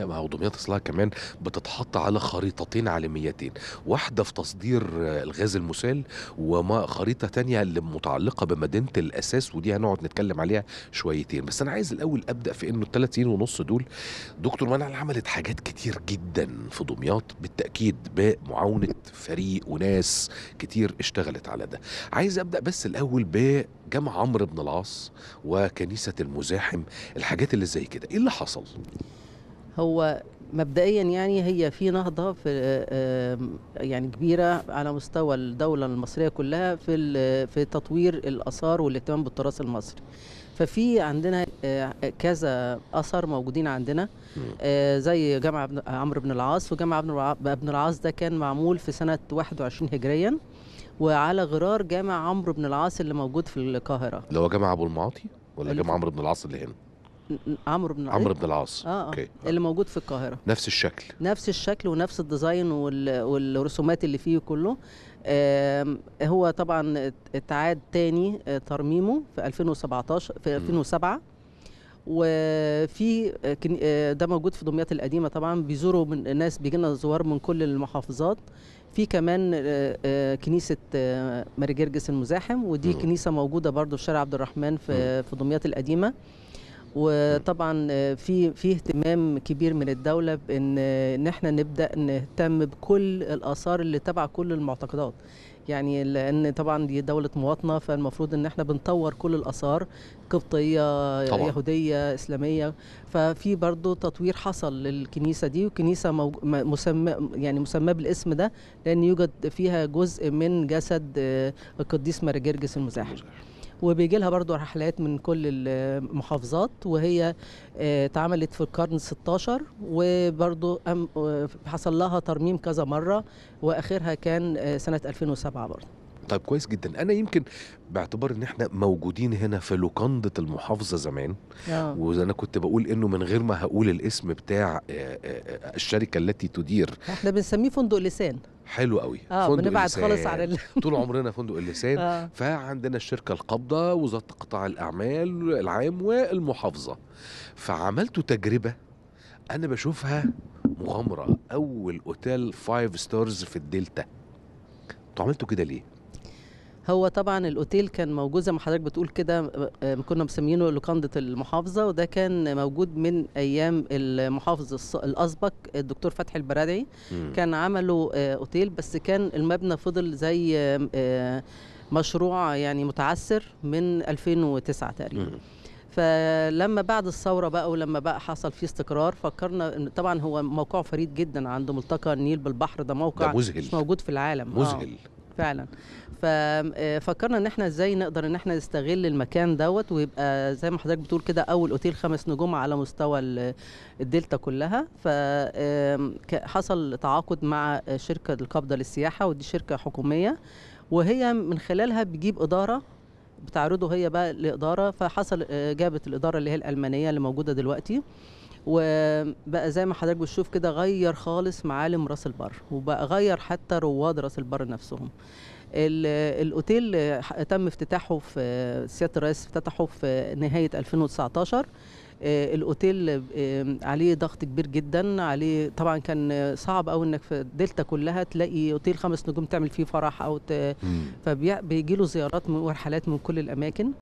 لا ما هو دمياط اصلها كمان بتتحط على خريطتين عالميتين واحده في تصدير الغاز المسال وما خريطه تانية اللي متعلقه بمدينه الاساس ودي هنقعد نتكلم عليها شويتين بس انا عايز الاول ابدا في انه الثلاث سنين ونص دول دكتور منع عملت حاجات كتير جدا في دمياط بالتاكيد بمعاونه فريق وناس كتير اشتغلت على ده عايز ابدا بس الاول بجامع عمرو بن العاص وكنيسه المزاحم الحاجات اللي زي كده ايه اللي حصل هو مبدئيا يعني هي في نهضه في آه، آه، يعني كبيره على مستوى الدوله المصريه كلها في في تطوير الاثار والاهتمام بالتراث المصري ففي عندنا آه، كذا اثر موجودين عندنا زي جامع عمرو بن العاص وجامع ابن العاص ده كان معمول في سنه 21 هجريا وعلى غرار جامع عمرو بن العاص اللي موجود في القاهره اللي هو جامع ابو المعاطي ولا جامع عمرو بن العاص اللي هنا عمرو بن العاص عمرو بن العاص اه, آه. أوكي. آه. اللي موجود في القاهره نفس الشكل نفس الشكل ونفس الديزاين والرسومات اللي فيه كله آه هو طبعا اتعاد تاني آه، ترميمه في 2017 في 2007 وفي آه، ده موجود في دمياط القديمه طبعا بيزوروا من ناس بيجي لنا زوار من كل المحافظات في كمان كنيسه ماري جرجس المزاحم ودي م. كنيسه موجوده برضو في شارع عبد الرحمن في في دمياط القديمه وطبعا آه، في في اهتمام كبير من الدوله بان آه، ان احنا نبدا نهتم بكل الاثار اللي تبع كل المعتقدات يعني لان طبعا دي دوله مواطنه فالمفروض ان احنا بنطور كل الاثار قبطيه طبعا. يهوديه اسلاميه ففي برضو تطوير حصل للكنيسه دي وكنيسه مسمى يعني مسمى بالاسم ده لان يوجد فيها جزء من جسد آه، القديس ماري جرجس المزاحم وبيجي لها برضو رحلات من كل المحافظات وهي آه، اتعملت في القرن 16 وبرضو آه، حصل لها ترميم كذا مرة وآخرها كان آه، سنة 2007 برضو طيب كويس جدا انا يمكن باعتبار ان احنا موجودين هنا في لوكانده المحافظه زمان آه. وانا كنت بقول انه من غير ما هقول الاسم بتاع الشركه التي تدير احنا بنسميه فندق لسان حلو قوي آه فندق بنبعد اللسان. خالص عن ال... طول عمرنا فندق اللسان آه. فعندنا الشركه القابضه وزاره قطاع الاعمال العام والمحافظه فعملتوا تجربه انا بشوفها مغامره اول اوتيل فايف ستارز في الدلتا انتوا عملتوا كده ليه هو طبعا الاوتيل كان موجود زي ما حضرتك بتقول كده آه، آه، كنا مسمينه لوكانده المحافظه وده كان موجود من ايام المحافظ الاسبق الدكتور فتحي البرادعي كان عمله آه، اوتيل بس كان المبنى فضل زي مشروع يعني متعثر من 2009 تقريبا فلما بعد الثوره بقى ولما بقى حصل فيه استقرار فكرنا ان طبعا هو موقعه فريد جدا عند ملتقى النيل بالبحر ده موقع ده مش موجود في العالم مذهل آه. فعلا ففكرنا آه، ان احنا ازاي نقدر ان احنا نستغل المكان دوت ويبقى زي ما حضرتك بتقول كده اول اوتيل خمس نجوم على مستوى الدلتا كلها فحصل تعاقد مع شركه القبضه للسياحه ودي شركه حكوميه وهي من خلالها بتجيب اداره بتعرضه هي بقى لاداره فحصل آه، جابت الاداره اللي هي الالمانيه اللي موجوده دلوقتي وبقى زي ما حضرتك بتشوف كده غير خالص معالم راس البر وبقى غير حتى رواد راس البر نفسهم الاوتيل تم افتتاحه في سياده الرئيس افتتحه في نهايه 2019 آه، الاوتيل آه، عليه ضغط كبير جدا عليه طبعا كان صعب قوي انك في الدلتا كلها تلاقي اوتيل خمس نجوم تعمل فيه فرح او ت... فبيجي له زيارات ورحلات من كل الاماكن